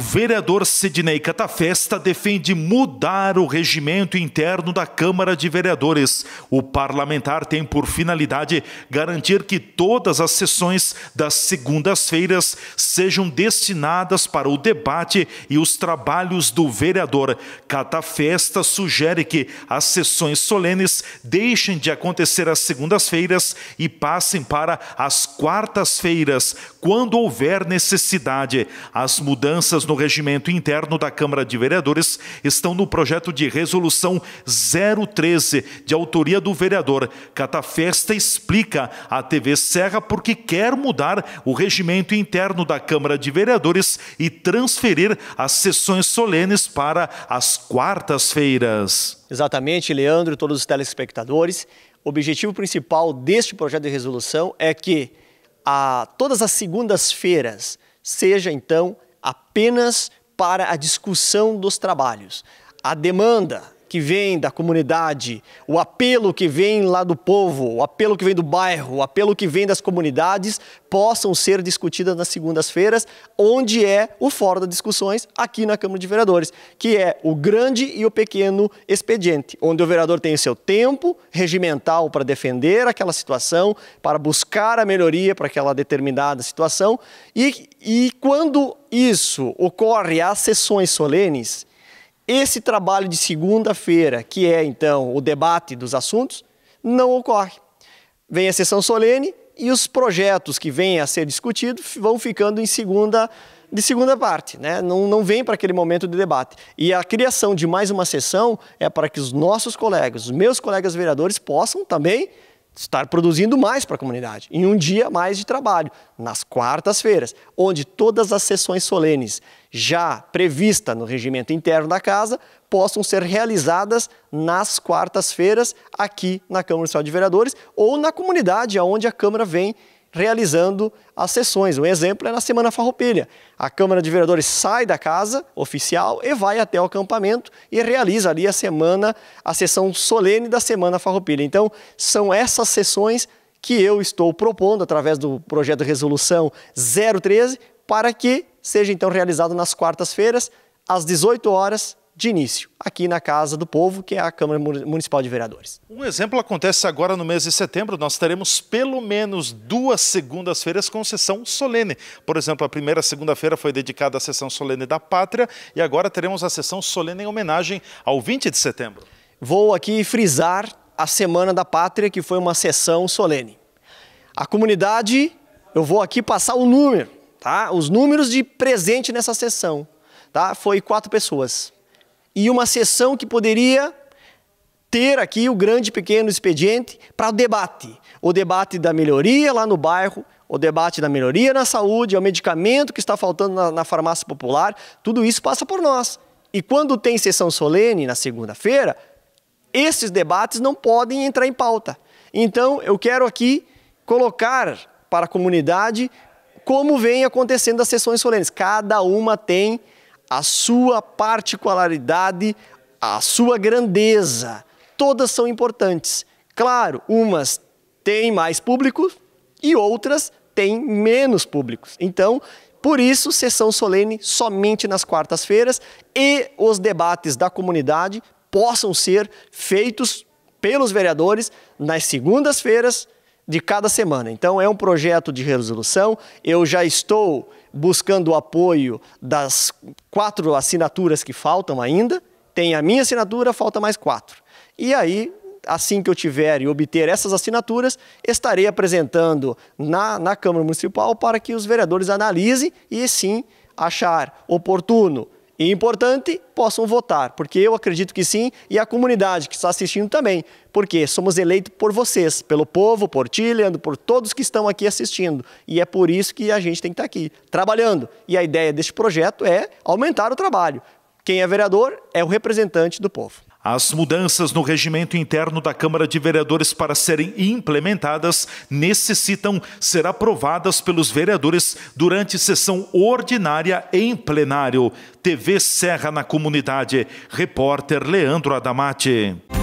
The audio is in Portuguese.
vereador Sidney Catafesta defende mudar o regimento interno da Câmara de Vereadores. O parlamentar tem por finalidade garantir que todas as sessões das segundas-feiras sejam destinadas para o debate e os trabalhos do vereador. Catafesta sugere que as sessões solenes deixem de acontecer às segundas-feiras e passem para as quartas-feiras, quando houver necessidade. As mudanças no regimento interno da Câmara de Vereadores estão no projeto de resolução 013, de autoria do vereador. Catafesta explica à TV Serra porque quer mudar o regimento interno da Câmara de Vereadores e transferir as sessões solenes para as quartas-feiras. Exatamente, Leandro e todos os telespectadores. O objetivo principal deste projeto de resolução é que a, todas as segundas-feiras seja então apenas para a discussão dos trabalhos. A demanda que vem da comunidade, o apelo que vem lá do povo, o apelo que vem do bairro, o apelo que vem das comunidades possam ser discutidas nas segundas-feiras, onde é o Fórum das Discussões aqui na Câmara de Vereadores, que é o grande e o pequeno expediente, onde o vereador tem o seu tempo regimental para defender aquela situação, para buscar a melhoria para aquela determinada situação, e, e quando isso ocorre às sessões solenes, esse trabalho de segunda-feira, que é então o debate dos assuntos, não ocorre. Vem a sessão solene e os projetos que vêm a ser discutidos vão ficando em segunda de segunda parte, né? não, não vem para aquele momento de debate. E a criação de mais uma sessão é para que os nossos colegas, os meus colegas vereadores, possam também estar produzindo mais para a comunidade, em um dia mais de trabalho, nas quartas-feiras, onde todas as sessões solenes já previstas no regimento interno da casa possam ser realizadas nas quartas-feiras aqui na Câmara Municipal de Vereadores ou na comunidade aonde a Câmara vem realizando as sessões. Um exemplo é na Semana Farroupilha. A Câmara de Vereadores sai da casa oficial e vai até o acampamento e realiza ali a semana, a sessão solene da Semana Farroupilha. Então, são essas sessões que eu estou propondo através do projeto de resolução 013 para que seja então realizado nas quartas-feiras às 18 horas de início, aqui na Casa do Povo, que é a Câmara Municipal de Vereadores. Um exemplo acontece agora no mês de setembro. Nós teremos pelo menos duas segundas-feiras com sessão solene. Por exemplo, a primeira segunda-feira foi dedicada à sessão solene da Pátria e agora teremos a sessão solene em homenagem ao 20 de setembro. Vou aqui frisar a Semana da Pátria, que foi uma sessão solene. A comunidade, eu vou aqui passar o número, tá? Os números de presente nessa sessão, tá? Foi quatro pessoas e uma sessão que poderia ter aqui o grande pequeno expediente para o debate. O debate da melhoria lá no bairro, o debate da melhoria na saúde, é o medicamento que está faltando na, na farmácia popular, tudo isso passa por nós. E quando tem sessão solene na segunda-feira, esses debates não podem entrar em pauta. Então, eu quero aqui colocar para a comunidade como vem acontecendo as sessões solenes. Cada uma tem a sua particularidade, a sua grandeza. Todas são importantes. Claro, umas têm mais público e outras têm menos públicos. Então, por isso, sessão solene somente nas quartas-feiras e os debates da comunidade possam ser feitos pelos vereadores nas segundas-feiras de cada semana. Então, é um projeto de resolução. Eu já estou buscando o apoio das quatro assinaturas que faltam ainda. Tem a minha assinatura, falta mais quatro. E aí, assim que eu tiver e obter essas assinaturas, estarei apresentando na, na Câmara Municipal para que os vereadores analisem e, sim, achar oportuno e importante, possam votar, porque eu acredito que sim, e a comunidade que está assistindo também, porque somos eleitos por vocês, pelo povo, por ti, Leandro, por todos que estão aqui assistindo, e é por isso que a gente tem que estar aqui, trabalhando. E a ideia deste projeto é aumentar o trabalho. Quem é vereador é o representante do povo. As mudanças no regimento interno da Câmara de Vereadores para serem implementadas necessitam ser aprovadas pelos vereadores durante sessão ordinária em plenário. TV Serra na Comunidade. Repórter Leandro Adamati.